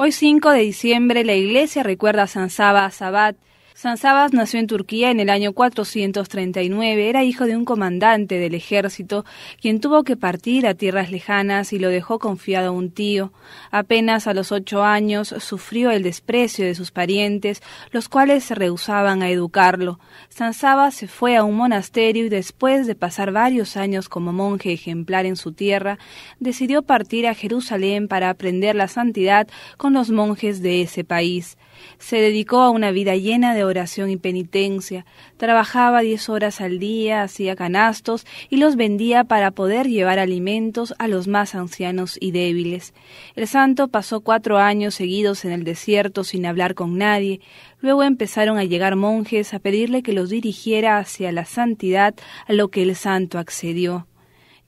Hoy 5 de diciembre la iglesia recuerda a San Saba Sabat, Sansabas nació en Turquía en el año 439. Era hijo de un comandante del ejército, quien tuvo que partir a tierras lejanas y lo dejó confiado a un tío. Apenas a los ocho años sufrió el desprecio de sus parientes, los cuales se rehusaban a educarlo. Sansabas se fue a un monasterio y después de pasar varios años como monje ejemplar en su tierra, decidió partir a Jerusalén para aprender la santidad con los monjes de ese país. Se dedicó a una vida llena de oración y penitencia. Trabajaba diez horas al día, hacía canastos y los vendía para poder llevar alimentos a los más ancianos y débiles. El santo pasó cuatro años seguidos en el desierto sin hablar con nadie. Luego empezaron a llegar monjes a pedirle que los dirigiera hacia la santidad, a lo que el santo accedió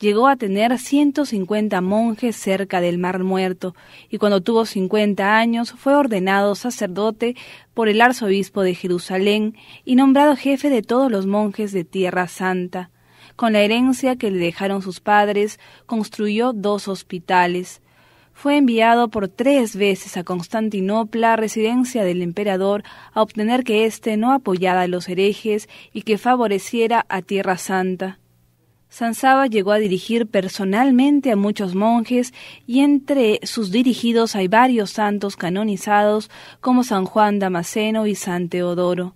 llegó a tener 150 monjes cerca del Mar Muerto y cuando tuvo 50 años fue ordenado sacerdote por el arzobispo de Jerusalén y nombrado jefe de todos los monjes de Tierra Santa. Con la herencia que le dejaron sus padres, construyó dos hospitales. Fue enviado por tres veces a Constantinopla, residencia del emperador, a obtener que éste no apoyara a los herejes y que favoreciera a Tierra Santa. Sansaba llegó a dirigir personalmente a muchos monjes y entre sus dirigidos hay varios santos canonizados como San Juan Damasceno y San Teodoro.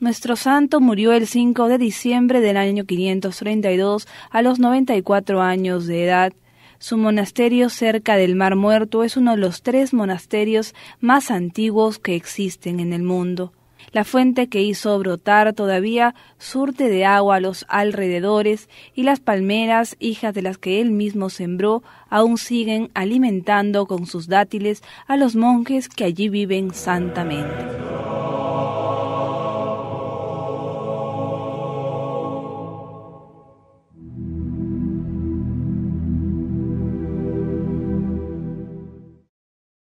Nuestro santo murió el 5 de diciembre del año 532 a los 94 años de edad. Su monasterio cerca del Mar Muerto es uno de los tres monasterios más antiguos que existen en el mundo. La fuente que hizo brotar todavía surte de agua a los alrededores y las palmeras, hijas de las que él mismo sembró, aún siguen alimentando con sus dátiles a los monjes que allí viven santamente.